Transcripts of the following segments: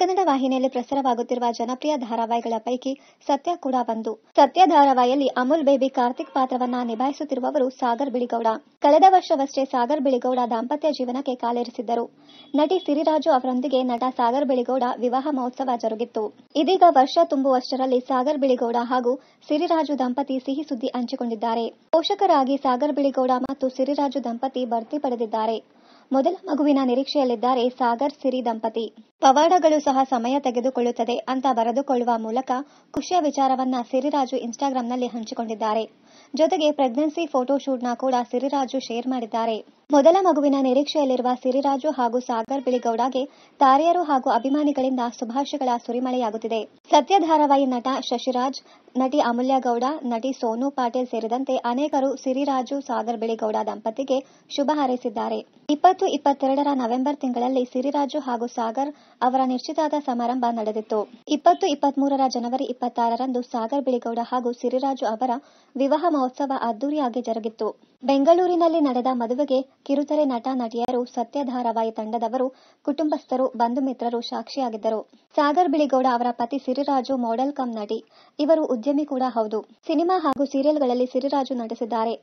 ಕನ್ನಡ ವಾಹಿನಿಯಲ್ಲಿ ಪ್ರಸಾರವಾಗುತ್ತಿರುವ ಜನಪ್ರಿಯ ಧಾರಾವಾಹಿಗಳ ಪೈಕಿ ಸತ್ಯ ಕೂಡ ಬಂದು ಸತ್ಯ ಧಾರಾವಾಹಿಯಲ್ಲಿ ಅಮುಲ್ ಬೇಬಿ ಕಾರ್ತಿಕ್ ಪಾತ್ರವನ್ನ ನಿಭಾಯಿಸುತ್ತಿರುವವರು ಸಾಗರ್ ಬಿಳಿಗೌಡ ಕಳೆದ ವರ್ಷವಷ್ಟೇ ಸಾಗರ್ ಬಿಳಿಗೌಡ ದಾಂಪತ್ಯ ಜೀವನಕ್ಕೆ ಕಾಲೇರಿಸಿದ್ದರು ನಟಿ ಸಿರಿರಾಜು ಅವರೊಂದಿಗೆ ನಟ ಸಾಗರ್ ಬಿಳಿಗೌಡ ವಿವಾಹ ಮಹೋತ್ಸವ ಜರುಗಿತ್ತು ಇದೀಗ ವರ್ಷ ತುಂಬುವಷ್ಟರಲ್ಲಿ ಸಾಗರ್ ಬಿಳಿಗೌಡ ಹಾಗೂ ಸಿರಿರಾಜು ದಂಪತಿ ಸಿಹಿ ಸುದ್ದಿ ಹಂಚಿಕೊಂಡಿದ್ದಾರೆ ಪೋಷಕರಾಗಿ ಸಾಗರ್ ಬಿಳಿಗೌಡ ಮತ್ತು ಸಿರಿರಾಜು ದಂಪತಿ ಬಡ್ತಿ ಪಡೆದಿದ್ದಾರೆ ಮೊದಲ ಮಗುವಿನ ನಿರೀಕ್ಷೆಯಲ್ಲಿದ್ದಾರೆ ಸಾಗರ್ ಸಿರಿ ದಂಪತಿ ಪವಾಡಗಳು ಸಹ ಸಮಯ ತೆಗೆದುಕೊಳ್ಳುತ್ತದೆ ಅಂತ ಬರೆದುಕೊಳ್ಳುವ ಮೂಲಕ ಖುಷಿಯ ವಿಚಾರವನ್ನ ಸಿರಿರಾಜು ಇನ್ಸ್ಟಾಗ್ರಾಂನಲ್ಲಿ ಹಂಚಿಕೊಂಡಿದ್ದಾರೆ ಜೊತೆಗೆ ಪ್ರೆಗ್ನೆನ್ಸಿ ಫೋಟೋಶೂಟ್ನ ಕೂಡ ಸಿರಿರಾಜು ಶೇರ್ ಮಾಡಿದ್ದಾರೆ ಮೊದಲ ಮಗುವಿನ ನಿರೀಕ್ಷೆಯಲ್ಲಿರುವ ಸಿರಿರಾಜು ಹಾಗೂ ಸಾಗರ್ ಬಿಳಿಗೌಡಗೆ ತಾರೆಯರು ಹಾಗೂ ಅಭಿಮಾನಿಗಳಿಂದ ಶುಭಾಶಯಗಳ ಸುರಿಮಳೆಯಾಗುತ್ತಿದೆ ಸತ್ಯಧಾರಾವಾಹಿ ನಟ ಶಶಿರಾಜ್ ನಟಿ ಅಮೂಲ್ಯ ಗೌಡ ನಟಿ ಸೋನು ಪಾಟೀಲ್ ಸೇರಿದಂತೆ ಅನೇಕರು ಸಿರಿರಾಜು ಸಾಗರ್ ಬಿಳಿಗೌಡ ದಂಪತಿಗೆ ಶುಭ ಹಾರೈಸಿದ್ದಾರೆ ಇಪ್ಪತ್ತು ಇಪ್ಪತ್ತೆರಡರ ನವೆಂಬರ್ ತಿಂಗಳಲ್ಲಿ ಸಿರಿರಾಜು ಹಾಗೂ ಸಾಗರ್ ಅವರ ನಿಶ್ಚಿತಾದ ಸಮಾರಂಭ ನಡೆದಿತ್ತು ಇಪ್ಪತ್ತು ಇಪ್ಪತ್ಮೂರರ ಜನವರಿ ಇಪ್ಪತ್ತಾರರಂದು ಸಾಗರ್ ಬಿಳಿಗೌಡ ಹಾಗೂ ಸಿರಿರಾಜು ಅವರ ವಿವಾಹ ಮಹೋತ್ಸವ ಅದ್ದೂರಿಯಾಗಿ ಜರುಗಿತ್ತು ಬೆಂಗಳೂರಿನಲ್ಲಿ ನಡೆದ ಮದುವೆಗೆ ಕಿರುತೆರೆ ನಟ ನಟಿಯರು ಸತ್ಯ ತಂಡದವರು ಕುಟುಂಬಸ್ಥರು ಬಂಧು ಮಿತ್ರರು ಸಾಕ್ಷಿಯಾಗಿದ್ದರು ಸಾಗರ್ ಬಿಳಿಗೌಡ ಅವರ ಪತಿ ಸಿರಿರಾಜು ಮಾಡೆಲ್ ಕಮ್ ನಟಿ ಇವರು ಉದ್ಯಮಿ ಕೂಡ ಹೌದು ಸಿನಿಮಾ ಹಾಗೂ ಸೀರಿಯಲ್ಗಳಲ್ಲಿ ಸಿರಿರಾಜು ನಟಿಸಿದ್ದಾರೆ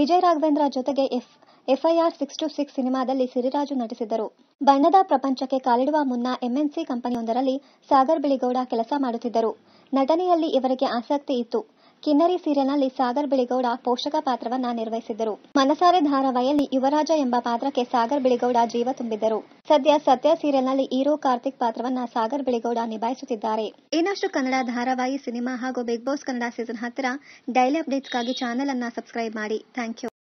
ವಿಜಯ್ ರಾಘವೇಂದ್ರ ಜೊತೆಗೆ F FIR six two six ಸಿನಿಮಾದಲ್ಲಿ ಸಿರಿರಾಜು ನಟಿಸಿದರು ಬಣ್ಣದ ಪ್ರಪಂಚಕ್ಕೆ ಕಾಲಿಡುವ ಮುನ್ನ ಎಂಎನ್ಸಿ ಕಂಪನಿಯೊಂದರಲ್ಲಿ ಸಾಗರ್ ಬಿಳಿಗೌಡ ಕೆಲಸ ಮಾಡುತ್ತಿದ್ದರು ನಟನೆಯಲ್ಲಿ ಇವರಿಗೆ ಆಸಕ್ತಿ ಇತ್ತು ಕಿನ್ನರಿ ಸೀರಿಯಲ್ನಲ್ಲಿ ಸಾಗರ್ ಬಿಳಿಗೌಡ ಪೋಷಕ ಪಾತ್ರವನ್ನ ನಿರ್ವಹಿಸಿದ್ದರು ಮನಸಾರೆ ಧಾರಾವಾಹಿಯಲ್ಲಿ ಯುವರಾಜ ಎಂಬ ಪಾತ್ರಕ್ಕೆ ಸಾಗರ್ ಬಿಳಿಗೌಡ ಜೀವ ತುಂಬಿದ್ದರು ಸದ್ಯ ಸತ್ಯ ಸೀರಿಯಲ್ನಲ್ಲಿ ಹೀರೋ ಕಾರ್ತಿಕ್ ಪಾತ್ರವನ್ನ ಸಾಗರ್ ಬಿಳಿಗೌಡ ನಿಭಾಯಿಸುತ್ತಿದ್ದಾರೆ ಇನ್ನಷ್ಟು ಕನ್ನಡ ಧಾರಾವಾಹಿ ಸಿನಿಮಾ ಹಾಗೂ ಬಿಗ್ ಬಾಸ್ ಕನ್ನಡ ಸೀಸನ್ ಹತ್ತಿರ ಡೈಲಿ ಅಪ್ಡೇಟ್ಸ್ಗಾಗಿ ಚಾನೆಲ್ ಅನ್ನ ಸಬ್ಸ್ಕ್ರೈಬ್ ಮಾಡಿ ಥ್ಯಾಂಕ್ ಯು